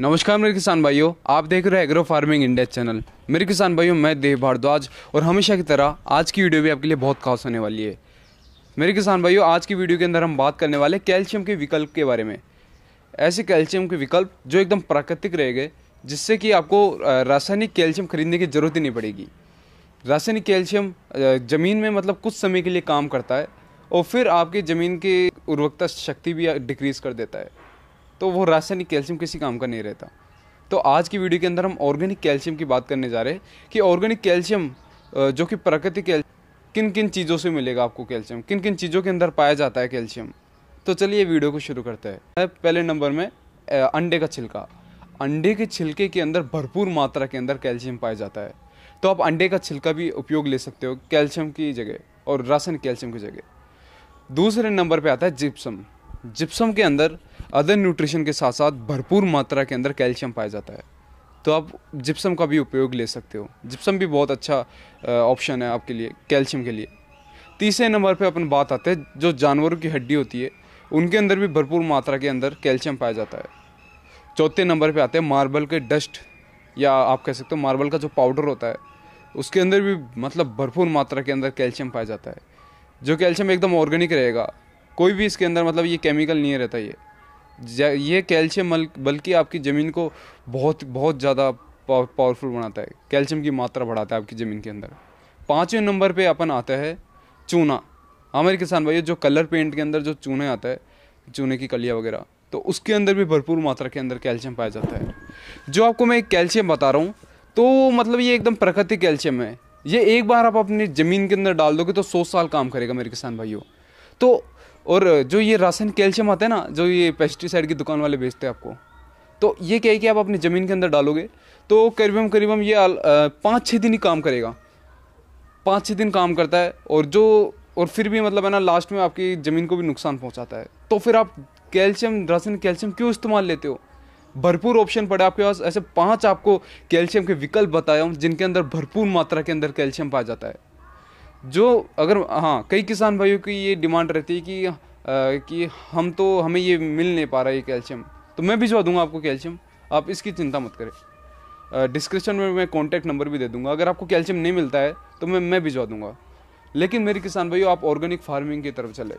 नमस्कार मेरे किसान भाइयों आप देख रहे हैं एग्रो फार्मिंग इंडिया चैनल मेरे किसान भाइयों मैं देव भारद्वाज और हमेशा की तरह आज की वीडियो भी आपके लिए बहुत खास होने वाली है मेरे किसान भाइयों आज की वीडियो के अंदर हम बात करने वाले कैल्शियम के विकल्प के बारे में ऐसे कैल्शियम के विकल्प जो एकदम प्राकृतिक गए जिससे कि आपको रासायनिक कैल्शियम खरीदने की ज़रूरत ही नहीं पड़ेगी रासायनिक कैल्शियम ज़मीन में मतलब कुछ समय के लिए काम करता है और फिर आपके ज़मीन की उर्वरकता शक्ति भी डिक्रीज़ कर देता है तो वो रासायनिक कैल्शियम किसी काम का नहीं रहता तो आज की वीडियो के अंदर हम ऑर्गेनिक कैल्शियम की बात करने जा रहे हैं कि ऑर्गेनिक कैल्शियम जो कि प्रकृति किन किन चीज़ों से मिलेगा आपको कैल्शियम किन किन चीज़ों के अंदर पाया जाता है कैल्शियम तो चलिए वीडियो को शुरू करते हैं पहले नंबर में अंडे का छिलका अंडे के छिलके के अंदर भरपूर मात्रा के अंदर कैल्शियम पाया जाता है तो आप अंडे का छिलका भी उपयोग ले सकते हो कैल्शियम की जगह और रासायनिक कैल्शियम की जगह दूसरे नंबर पे आता है जिप्सम जिप्सम के अंदर अदर न्यूट्रिशन के साथ साथ भरपूर मात्रा के अंदर कैल्शियम पाया जाता है तो आप जिप्सम का भी उपयोग ले सकते हो जिप्सम भी बहुत अच्छा ऑप्शन है आपके लिए कैल्शियम के लिए तीसरे नंबर पे अपन बात आते हैं जो जानवरों की हड्डी होती है उनके अंदर भी भरपूर मात्रा के अंदर कैल्शियम पाया जाता है चौथे नंबर पे आते हैं मार्बल के डस्ट या आप कह सकते हो मार्बल का जो पाउडर होता है उसके अंदर भी मतलब भरपूर मात्रा के अंदर कैल्शियम पाया जाता है जो कैल्शियम एकदम ऑर्गेनिक रहेगा कोई भी इसके अंदर मतलब ये केमिकल नहीं रहता ये ये कैल्शियम बल्कि आपकी ज़मीन को बहुत बहुत ज़्यादा पावरफुल बनाता है कैल्शियम की मात्रा बढ़ाता है आपकी ज़मीन के अंदर पाँचवें नंबर पे अपन आता है चूना हमारे किसान भाई जो कलर पेंट के अंदर जो चूने आता है चूने की कलिया वगैरह तो उसके अंदर भी भरपूर मात्रा के अंदर कैल्शियम पाया जाता है जो आपको मैं कैल्शियम बता रहा हूँ तो मतलब ये एकदम प्रकृति कैल्शियम है ये एक बार आप अपनी ज़मीन के अंदर डाल दोगे तो सौ साल काम करेगा मेरे किसान भाइयों तो और जो ये राशन कैल्शियम आता है ना जो ये पेस्टिसाइड की दुकान वाले बेचते हैं आपको तो ये क्या है कि आप अपनी ज़मीन के अंदर डालोगे तो करीबन करीबन ये पाँच छः दिन ही काम करेगा पाँच छः दिन काम करता है और जो और फिर भी मतलब है ना लास्ट में आपकी ज़मीन को भी नुकसान पहुंचाता है तो फिर आप कैल्शियम राशन कैल्शियम क्यों इस्तेमाल लेते हो भरपूर ऑप्शन पड़े आपके पास ऐसे पांच आपको कैल्शियम के विकल्प बताया हूँ जिनके अंदर भरपूर मात्रा के अंदर कैल्शियम पाया जाता है जो अगर हाँ कई किसान भाइयों की ये डिमांड रहती है कि आ, कि हम तो हमें ये मिल नहीं पा रहा है कैल्शियम तो मैं भिजवा दूंगा आपको कैल्शियम आप इसकी चिंता मत करें डिस्क्रिप्शन में मैं कॉन्टैक्ट नंबर भी दे दूंगा अगर आपको कैल्शियम नहीं मिलता है तो मैं मैं भिजवा दूंगा लेकिन मेरे किसान भाइयों आप ऑर्गेनिक फार्मिंग की तरफ चले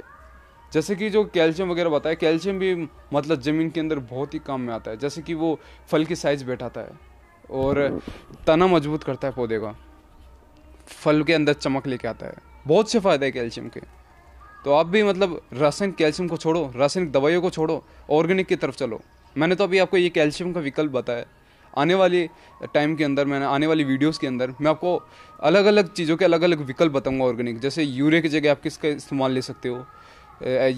जैसे कि जो कैल्शियम वगैरह बताया कैल्शियम भी मतलब ज़मीन के अंदर बहुत ही काम में आता है जैसे कि वो फल की साइज़ बैठाता है और तना मजबूत करता है पौधे का फल के अंदर चमक लेके आता है बहुत से फ़ायदे हैं कैल्शियम के तो आप भी मतलब रासायनिक कैल्शियम को छोड़ो रासायनिक दवाइयों को छोड़ो ऑर्गेनिक की तरफ चलो मैंने तो अभी आपको ये कैल्शियम का विकल्प बताया आने वाले टाइम के अंदर मैंने आने वाली वीडियोस के अंदर मैं आपको अलग अलग चीज़ों के अलग अलग विकल्प बताऊंगा ऑर्गेनिक जैसे यूरिया की जगह आप किसका इस्तेमाल ले सकते हो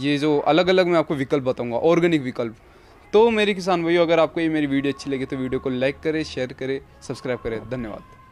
ये जो अलग अलग मैं आपको विकल्प बताऊंगा ऑर्गेनिक विकल्प तो मेरे किसान भाइयों अगर आपको ये मेरी वीडियो अच्छी लगी तो वीडियो को लाइक करें शेयर करें सब्सक्राइब करें धन्यवाद